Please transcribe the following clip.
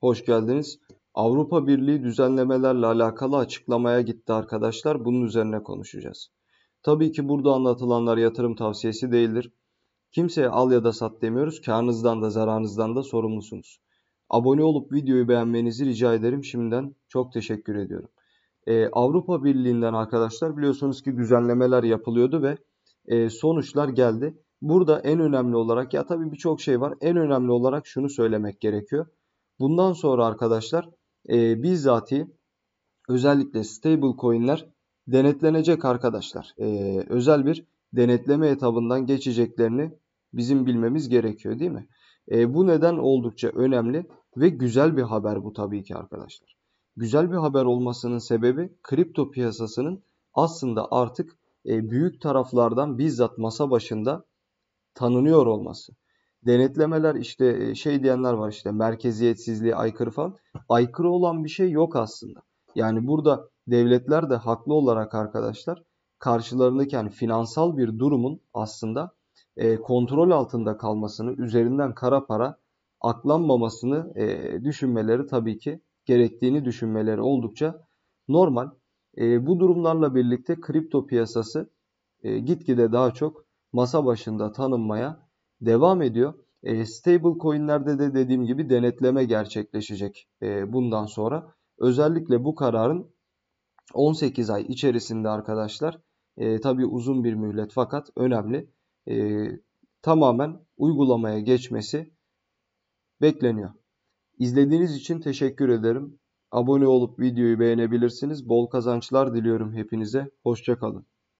Hoş geldiniz. Avrupa Birliği düzenlemelerle alakalı açıklamaya gitti arkadaşlar. Bunun üzerine konuşacağız. Tabii ki burada anlatılanlar yatırım tavsiyesi değildir. Kimseye al ya da sat demiyoruz. Kârınızdan da zararınızdan da sorumlusunuz. Abone olup videoyu beğenmenizi rica ederim. Şimdiden çok teşekkür ediyorum. Ee, Avrupa Birliği'nden arkadaşlar biliyorsunuz ki düzenlemeler yapılıyordu ve e, sonuçlar geldi. Burada en önemli olarak ya tabii birçok şey var. En önemli olarak şunu söylemek gerekiyor. Bundan sonra arkadaşlar e, bizzati özellikle stable coinler denetlenecek arkadaşlar. E, özel bir denetleme etabından geçeceklerini bizim bilmemiz gerekiyor değil mi? E, bu neden oldukça önemli ve güzel bir haber bu tabii ki arkadaşlar. Güzel bir haber olmasının sebebi kripto piyasasının aslında artık e, büyük taraflardan bizzat masa başında tanınıyor olması. Denetlemeler işte e, şey diyenler var işte merkeziyetsizliği aykırı falan. Aykırı olan bir şey yok aslında. Yani burada devletler de haklı olarak arkadaşlar karşılarındaki yani finansal bir durumun aslında e, kontrol altında kalmasını, üzerinden kara para aklanmamasını e, düşünmeleri tabii ki gerektiğini düşünmeleri oldukça normal. E, bu durumlarla birlikte kripto piyasası e, gitgide daha çok masa başında tanınmaya devam ediyor. E, stable coinlerde de dediğim gibi denetleme gerçekleşecek e, bundan sonra. Özellikle bu kararın 18 ay içerisinde arkadaşlar e, tabii uzun bir mühlet fakat önemli e, tamamen uygulamaya geçmesi bekleniyor. İzlediğiniz için teşekkür ederim. Abone olup videoyu beğenebilirsiniz. Bol kazançlar diliyorum hepinize. Hoşçakalın.